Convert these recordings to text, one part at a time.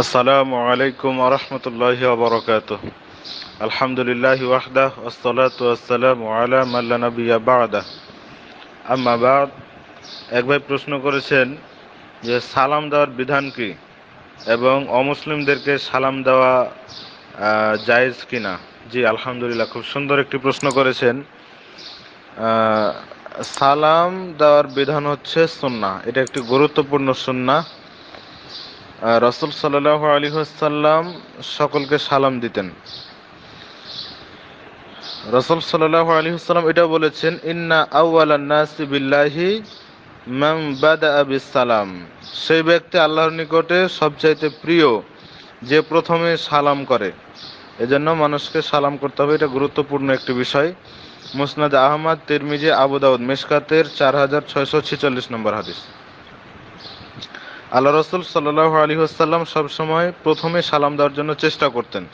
আসসালামু আলাইকুম আরহামতুল্লাহ আবরকাত আলহামদুলিল্লাহ ওয়াহদাহ আসসালাতাম আলা মাল্লানবিয়া বাদা আম্মাবাদ এক ভাই প্রশ্ন করেছেন যে সালাম দেওয়ার বিধান কি এবং অমুসলিমদেরকে সালাম দেওয়া জায়েজ কিনা জি আলহামদুলিল্লাহ খুব সুন্দর একটি প্রশ্ন করেছেন সালাম দেওয়ার বিধান হচ্ছে সন্না এটা একটি গুরুত্বপূর্ণ সন্না রসুল সাল আলী হাসাল্লাম সকলকে সালাম দিতেন রসুল সাল আলী হাসাল্লাম এটা বলেছেন ইন্না আউআলাহি আবিস সালাম সেই ব্যক্তি আল্লাহর নিকটে সবচাইতে প্রিয় যে প্রথমে সালাম করে এজন্য মানুষকে সালাম করতে হবে এটা গুরুত্বপূর্ণ একটি বিষয় মুসনাদ আহমদ তিরমিজি আবুদাউদ মেসকাতের চার হাজার ছয়শো ছেচল্লিশ নম্বর হাদিস আল্লাহ রসুল সাল্লাহ আলী আসাল্লাম সবসময় প্রথমে সালাম দেওয়ার জন্য চেষ্টা করতেন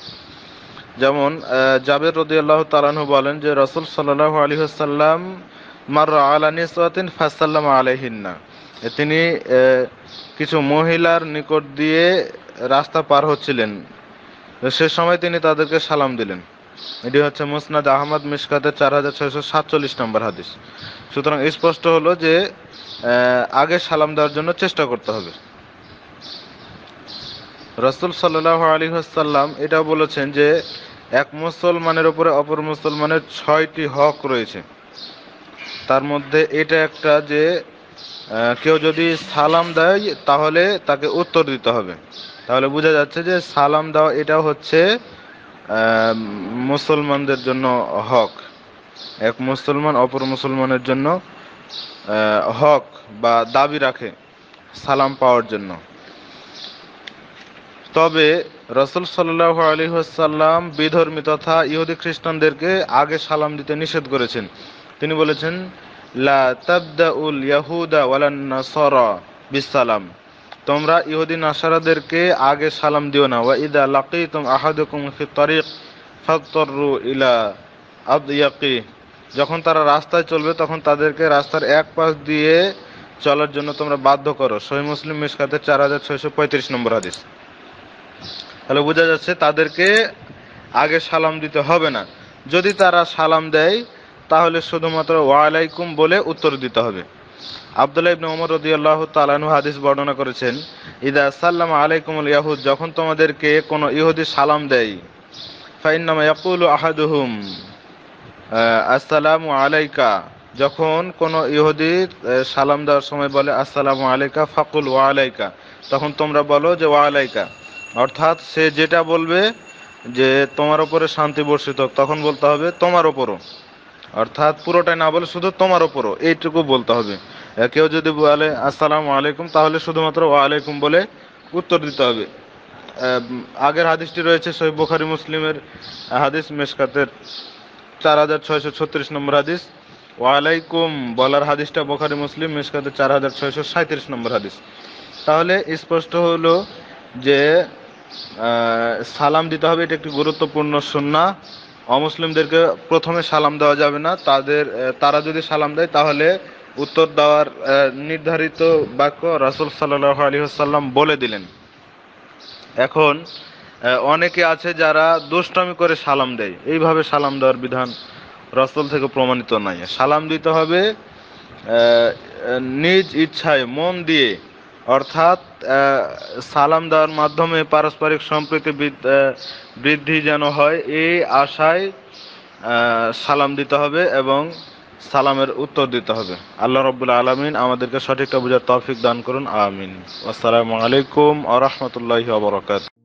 যেমন জাবের রদি আল্লাহ তালানহু বলেন যে রসুল সাল্লাহ আলী আসাল্লাম মার আলানিসাতিন ফাসাল্লাম আলহিন্না তিনি কিছু মহিলার নিকট দিয়ে রাস্তা পার হচ্ছিলেন সে সময় তিনি তাদেরকে সালাম দিলেন এটি হচ্ছে মুসনাদ আহমদ মিসকাতের চার হাজার ছয়শো সাতচল্লিশ নম্বর হাদিস সুতরাং স্পষ্ট হলো যে আগে সালাম দেওয়ার জন্য চেষ্টা করতে হবে রসুল সাল্লাহ আলী হাসাল্লাম এটাও বলেছেন যে এক মুসলমানের ওপরে অপর মুসলমানের ছয়টি হক রয়েছে তার মধ্যে এটা একটা যে কেউ যদি সালাম দেয় তাহলে তাকে উত্তর দিতে হবে তাহলে বোঝা যাচ্ছে যে সালাম দেওয়া এটা হচ্ছে মুসলমানদের জন্য হক এক মুসলমান অপর মুসলমানের জন্য হক বা দাবি রাখে সালাম পাওয়ার জন্য তবে রসুল সাল্লাহ আলী হাসাল্লাম বিধর্মী তথা ইহুদি খ্রিস্টানদেরকে আগে সালাম দিতে নিষেধ করেছেন তিনি বলেছেন লা তাবদা উল ইয়াহুদা ওয়ালান্না সরা বিসালাম তোমরা ইহুদি নাসারাদেরকে আগে সালাম দিও না ওয়া ইদা লাকি তুম আহাদুকুম ফি তরিক ফাতরু ইলা যখন তারা রাস্তায় চলবে তখন তাদেরকে রাস্তার এক পাশ দিয়ে চলার জন্য তোমরা বাধ্য করো সহি মুসলিম মিসকাতে চার হাজার ছয়শো পঁয়ত্রিশ নম্বর হাদিস তাহলে বোঝা যাচ্ছে তাদেরকে আগে সালাম দিতে হবে না যদি তারা সালাম দেয় তাহলে শুধুমাত্র ওয়ালাইকুম বলে উত্তর দিতে হবে আবদুল্লাহ ইবনে ওমর তাআলা তালানু হাদিস বর্ণনা করেছেন ইদা সাল্লাম আলাইকুমুল ইয়াহুদ যখন তোমাদেরকে কোন ইহুদি সালাম দেয় ফাইনামা ইয়াকুলু আহাদুহুম আসসালামু আলাইকা যখন কোন ইহুদি সালাম দেওয়ার সময় বলে আসসালামু আলাইকা ফাকুল ওয়া আলাইকা তখন তোমরা বলো যে ওয়া আলাইকা অর্থাৎ সে যেটা বলবে যে তোমার উপরে শান্তি বর্ষিত তখন বলতে হবে তোমার উপরও অর্থাৎ পুরোটাই না বলে শুধু তোমার উপরও এইটুকু বলতে হবে কেউ যদি বলে আসসালামু আলাইকুম তাহলে শুধুমাত্র ওয়ালাইকুম বলে উত্তর দিতে হবে আগের হাদিসটি রয়েছে সৈব বুখারি মুসলিমের হাদিস মেশকাতের চার হাজার ছয়শো ছত্রিশ নম্বর হাদিস ওয়ালাইকুম বলার হাদিসটা বোখারি মুসলিম মেসকাতের চার হাজার ছয়শো সাঁত্রিশ নম্বর হাদিস তাহলে স্পষ্ট হলো যে সালাম দিতে হবে এটা একটি গুরুত্বপূর্ণ সন্না অমুসলিমদেরকে প্রথমে সালাম দেওয়া যাবে না তাদের তারা যদি সালাম দেয় তাহলে উত্তর দেওয়ার নির্ধারিত বাক্য রাসুল সাল্লাহ আলী হাসাল্লাম বলে দিলেন এখন অনেকে আছে যারা দুষ্টমি করে সালাম দেয় এইভাবে সালাম দেওয়ার বিধান রসল থেকে প্রমাণিত নয় সালাম দিতে হবে নিজ ইচ্ছায় মন দিয়ে অর্থাৎ সালাম দেওয়ার মাধ্যমে পারস্পরিক সম্প্রীতি বৃদ্ধি যেন হয় এই আশায় সালাম দিতে হবে এবং সালামের উত্তর দিতে হবে আল্লাহ রবুল্লা আলমিন আমাদেরকে সঠিকটা বোঝার তৌফিক দান করুন আমিন আসসালামু আলাইকুম আ রহমতুল্লাহ